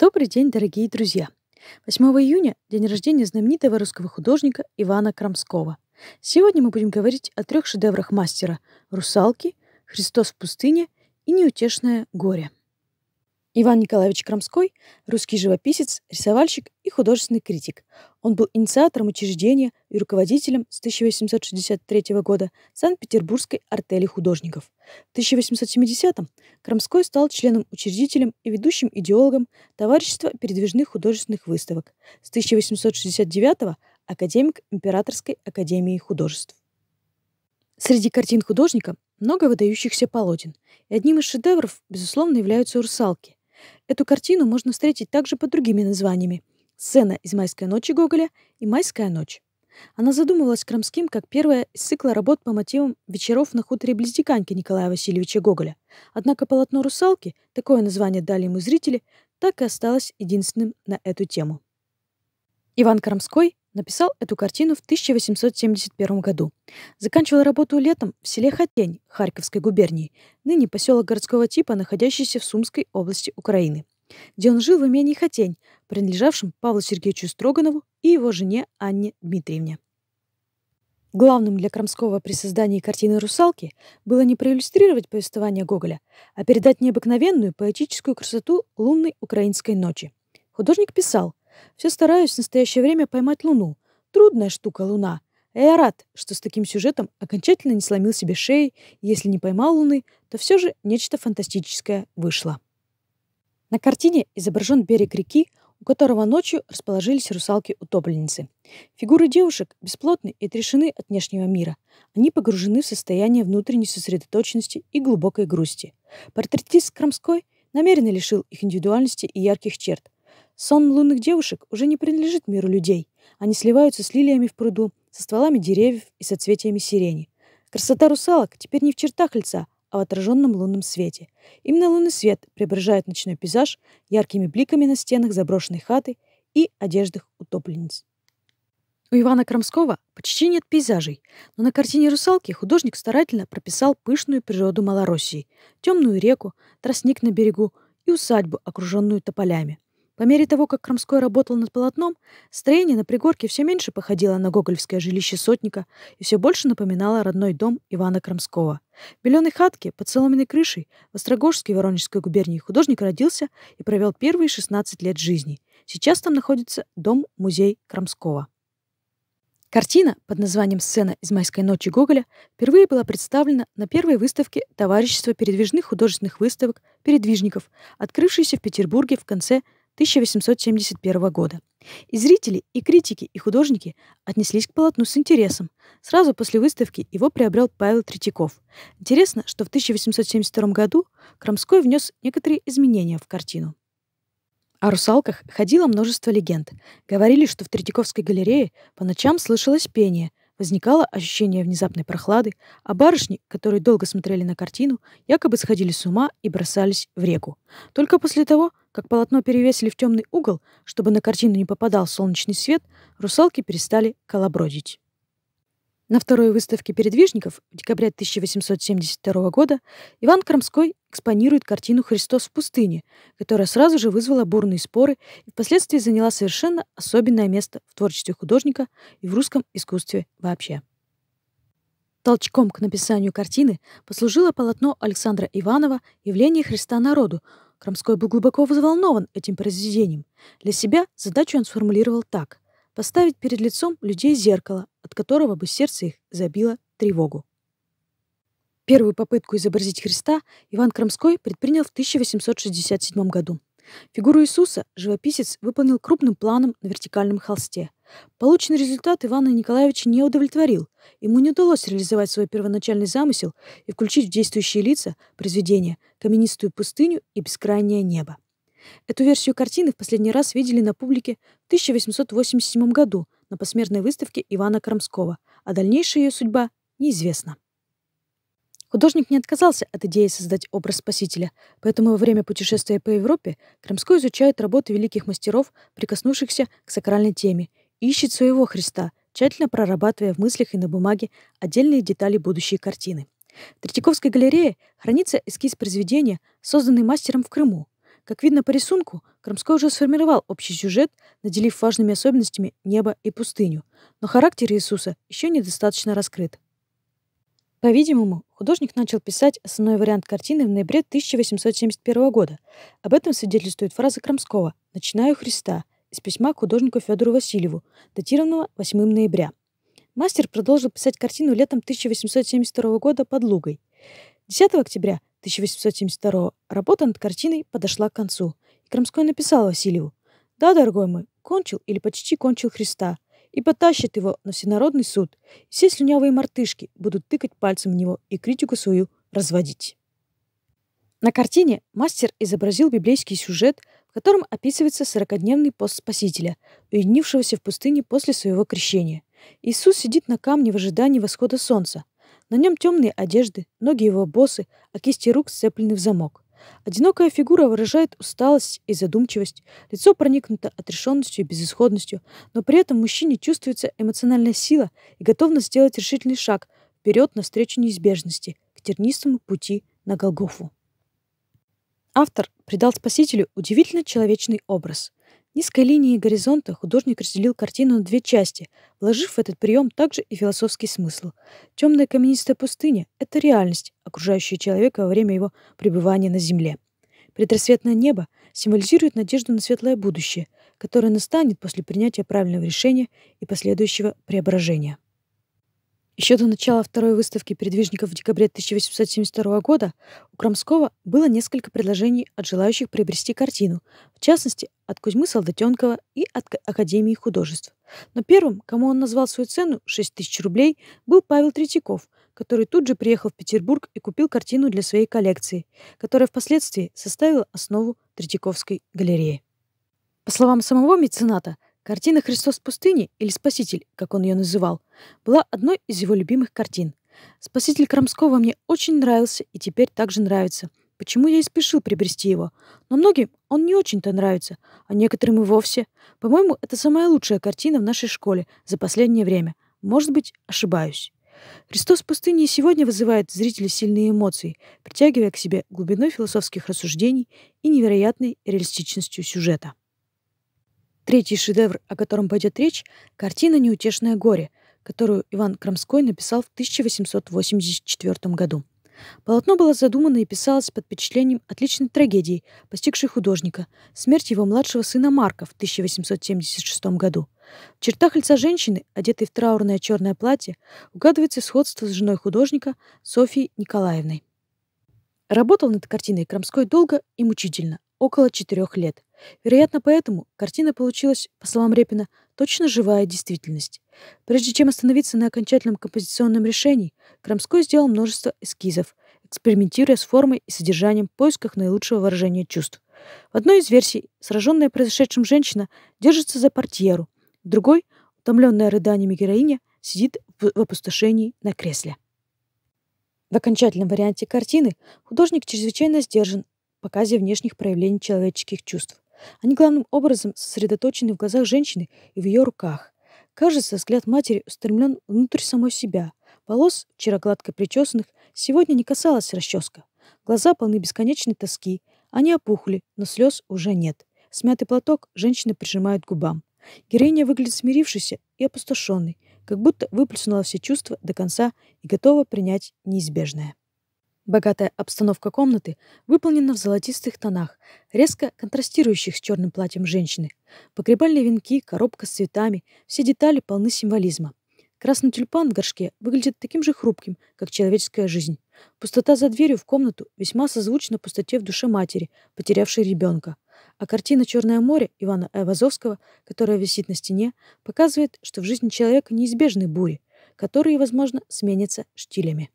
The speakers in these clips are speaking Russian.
Добрый день, дорогие друзья! 8 июня – день рождения знаменитого русского художника Ивана Крамского. Сегодня мы будем говорить о трех шедеврах мастера – «Русалки», «Христос в пустыне» и «Неутешное горе». Иван Николаевич Крамской – русский живописец, рисовальщик и художественный критик. Он был инициатором учреждения и руководителем с 1863 года Санкт-Петербургской артели художников. В 1870-м Крамской стал членом-учредителем и ведущим идеологом Товарищества передвижных художественных выставок. С 1869-го – академик Императорской академии художеств. Среди картин художника много выдающихся полотен, и одним из шедевров, безусловно, являются «Русалки», Эту картину можно встретить также под другими названиями «Сцена из майской ночи» Гоголя и «Майская ночь». Она задумывалась Крамским как первая из цикла работ по мотивам вечеров на хуторе Близдиканьки Николая Васильевича Гоголя. Однако полотно «Русалки», такое название дали ему зрители, так и осталось единственным на эту тему. Иван Крамской Написал эту картину в 1871 году. Заканчивал работу летом в селе Хотень Харьковской губернии, ныне поселок городского типа, находящийся в Сумской области Украины, где он жил в имении Хотень, принадлежавшем Павлу Сергеевичу Строганову и его жене Анне Дмитриевне. Главным для Крамского при создании картины «Русалки» было не проиллюстрировать повествование Гоголя, а передать необыкновенную поэтическую красоту лунной украинской ночи. Художник писал, все стараюсь в настоящее время поймать Луну. Трудная штука Луна. А я рад, что с таким сюжетом окончательно не сломил себе шеи, если не поймал Луны, то все же нечто фантастическое вышло. На картине изображен берег реки, у которого ночью расположились русалки-утопленницы. Фигуры девушек бесплотны и отрешены от внешнего мира. Они погружены в состояние внутренней сосредоточенности и глубокой грусти. Портретист Крамской намеренно лишил их индивидуальности и ярких черт, Сон лунных девушек уже не принадлежит миру людей. Они сливаются с лилиями в пруду, со стволами деревьев и соцветиями сирени. Красота русалок теперь не в чертах лица, а в отраженном лунном свете. Именно лунный свет преображает ночной пейзаж яркими бликами на стенах заброшенной хаты и одеждах утопленниц. У Ивана Крамского почти нет пейзажей, но на картине «Русалки» художник старательно прописал пышную природу Малороссии, темную реку, тростник на берегу и усадьбу, окруженную тополями. По мере того, как Крамской работал над полотном, строение на пригорке все меньше походило на гогольское жилище сотника и все больше напоминало родной дом Ивана Крамского. В беленой хатке под соломенной крышей в Острогожской Воронежской губернии художник родился и провел первые 16 лет жизни. Сейчас там находится дом-музей Крамского. Картина под названием «Сцена из майской ночи Гоголя» впервые была представлена на первой выставке Товарищества передвижных художественных выставок «Передвижников», открывшейся в Петербурге в конце 1871 года. И зрители, и критики, и художники отнеслись к полотну с интересом. Сразу после выставки его приобрел Павел Третьяков. Интересно, что в 1872 году Крамской внес некоторые изменения в картину. О русалках ходило множество легенд. Говорили, что в Третьяковской галерее по ночам слышалось пение, возникало ощущение внезапной прохлады, а барышни, которые долго смотрели на картину, якобы сходили с ума и бросались в реку. Только после того, как полотно перевесили в темный угол, чтобы на картину не попадал солнечный свет, русалки перестали колобродить. На второй выставке передвижников в декабре 1872 года Иван Крамской экспонирует картину «Христос в пустыне», которая сразу же вызвала бурные споры и впоследствии заняла совершенно особенное место в творчестве художника и в русском искусстве вообще. Толчком к написанию картины послужило полотно Александра Иванова «Явление Христа народу», Крамской был глубоко взволнован этим произведением. Для себя задачу он сформулировал так — поставить перед лицом людей зеркало, от которого бы сердце их забило тревогу. Первую попытку изобразить Христа Иван Крамской предпринял в 1867 году. Фигуру Иисуса живописец выполнил крупным планом на вертикальном холсте. Полученный результат Ивана Николаевича не удовлетворил. Ему не удалось реализовать свой первоначальный замысел и включить в действующие лица произведение «Каменистую пустыню» и «Бескрайнее небо». Эту версию картины в последний раз видели на публике в 1887 году на посмертной выставке Ивана Крамского, а дальнейшая ее судьба неизвестна. Художник не отказался от идеи создать образ спасителя, поэтому во время путешествия по Европе Крамской изучает работы великих мастеров, прикоснувшихся к сакральной теме, и ищет своего Христа, тщательно прорабатывая в мыслях и на бумаге отдельные детали будущей картины. В Третьяковской галерее хранится эскиз произведения, созданный мастером в Крыму. Как видно по рисунку, Крамской уже сформировал общий сюжет, наделив важными особенностями небо и пустыню, но характер Иисуса еще недостаточно раскрыт. По-видимому, художник начал писать основной вариант картины в ноябре 1871 года. Об этом свидетельствует фраза Крамского «Начинаю Христа» из письма художнику Федору Васильеву, датированного 8 ноября. Мастер продолжил писать картину летом 1872 года под Лугой. 10 октября 1872 работа над картиной подошла к концу. И Крамской написал Васильеву «Да, дорогой мой, кончил или почти кончил Христа и потащит его на всенародный суд. Все слюнявые мартышки будут тыкать пальцем в него и критику свою разводить. На картине мастер изобразил библейский сюжет, в котором описывается сорокадневный пост Спасителя, уединившегося в пустыне после своего крещения. Иисус сидит на камне в ожидании восхода солнца. На нем темные одежды, ноги его босы, а кисти рук сцеплены в замок. Одинокая фигура выражает усталость и задумчивость, лицо проникнуто отрешенностью и безысходностью, но при этом мужчине чувствуется эмоциональная сила и готовность сделать решительный шаг вперед навстречу неизбежности, к тернистому пути на Голгофу. Автор придал Спасителю удивительно человечный образ – Низкой линией горизонта художник разделил картину на две части, вложив в этот прием также и философский смысл. Темная каменистая пустыня — это реальность, окружающая человека во время его пребывания на Земле. Предрассветное небо символизирует надежду на светлое будущее, которое настанет после принятия правильного решения и последующего преображения. Еще до начала второй выставки передвижников в декабре 1872 года у Крамского было несколько предложений от желающих приобрести картину, в частности, от Кузьмы Солдатенкова и от Академии художеств. Но первым, кому он назвал свою цену – 6 тысяч рублей, был Павел Третьяков, который тут же приехал в Петербург и купил картину для своей коллекции, которая впоследствии составила основу Третьяковской галереи. По словам самого мецената – Картина «Христос в пустыне» или «Спаситель», как он ее называл, была одной из его любимых картин. «Спаситель Крамского» мне очень нравился и теперь также нравится. Почему я и спешил приобрести его? Но многим он не очень-то нравится, а некоторым и вовсе. По-моему, это самая лучшая картина в нашей школе за последнее время. Может быть, ошибаюсь. Христос в пустыне сегодня вызывает в зрителей сильные эмоции, притягивая к себе глубиной философских рассуждений и невероятной реалистичностью сюжета. Третий шедевр, о котором пойдет речь, картина «Неутешное горе», которую Иван Крамской написал в 1884 году. Полотно было задумано и писалось под впечатлением отличной трагедии, постигшей художника, смерть его младшего сына Марка в 1876 году. В чертах лица женщины, одетой в траурное черное платье, угадывается сходство с женой художника Софьей Николаевной. Работал над картиной Крамской долго и мучительно, около четырех лет. Вероятно, поэтому картина получилась, по словам Репина, точно живая действительность. Прежде чем остановиться на окончательном композиционном решении, Крамской сделал множество эскизов, экспериментируя с формой и содержанием в поисках наилучшего выражения чувств. В одной из версий сраженная произошедшим женщина держится за портьеру, в другой, утомленная рыданиями героиня, сидит в опустошении на кресле. В окончательном варианте картины художник чрезвычайно сдержан показе внешних проявлений человеческих чувств. Они главным образом сосредоточены в глазах женщины и в ее руках. Кажется, взгляд матери устремлен внутрь самой себя. Волос, вчера гладко причесанных, сегодня не касалась расческа. Глаза полны бесконечной тоски. Они опухли, но слез уже нет. Смятый платок женщина прижимает к губам. Героиня выглядит смирившейся и опустошенной, как будто выплеснула все чувства до конца и готова принять неизбежное. Богатая обстановка комнаты выполнена в золотистых тонах, резко контрастирующих с черным платьем женщины. Погребальные венки, коробка с цветами – все детали полны символизма. Красный тюльпан в горшке выглядит таким же хрупким, как человеческая жизнь. Пустота за дверью в комнату весьма созвучна пустоте в душе матери, потерявшей ребенка. А картина «Черное море» Ивана Айвазовского, э. которая висит на стене, показывает, что в жизни человека неизбежны бури, которые, возможно, сменятся штилями.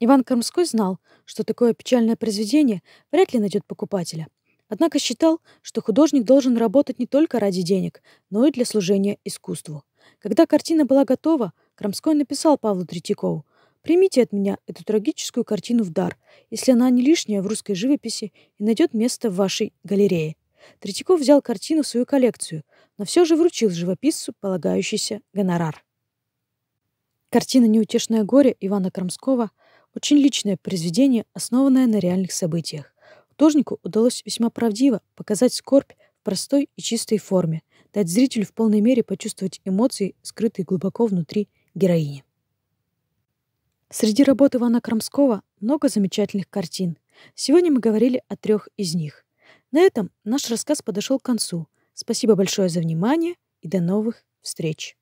Иван Кормской знал, что такое печальное произведение вряд ли найдет покупателя. Однако считал, что художник должен работать не только ради денег, но и для служения искусству. Когда картина была готова, Крамской написал Павлу Третьякову «Примите от меня эту трагическую картину в дар, если она не лишняя в русской живописи и найдет место в вашей галерее». Третьяков взял картину в свою коллекцию, но все же вручил живописцу полагающийся гонорар. Картина «Неутешное горе» Ивана Крамского – очень личное произведение, основанное на реальных событиях. Художнику удалось весьма правдиво показать скорбь в простой и чистой форме, дать зрителю в полной мере почувствовать эмоции, скрытые глубоко внутри героини. Среди работ Ивана Крамского много замечательных картин. Сегодня мы говорили о трех из них. На этом наш рассказ подошел к концу. Спасибо большое за внимание и до новых встреч!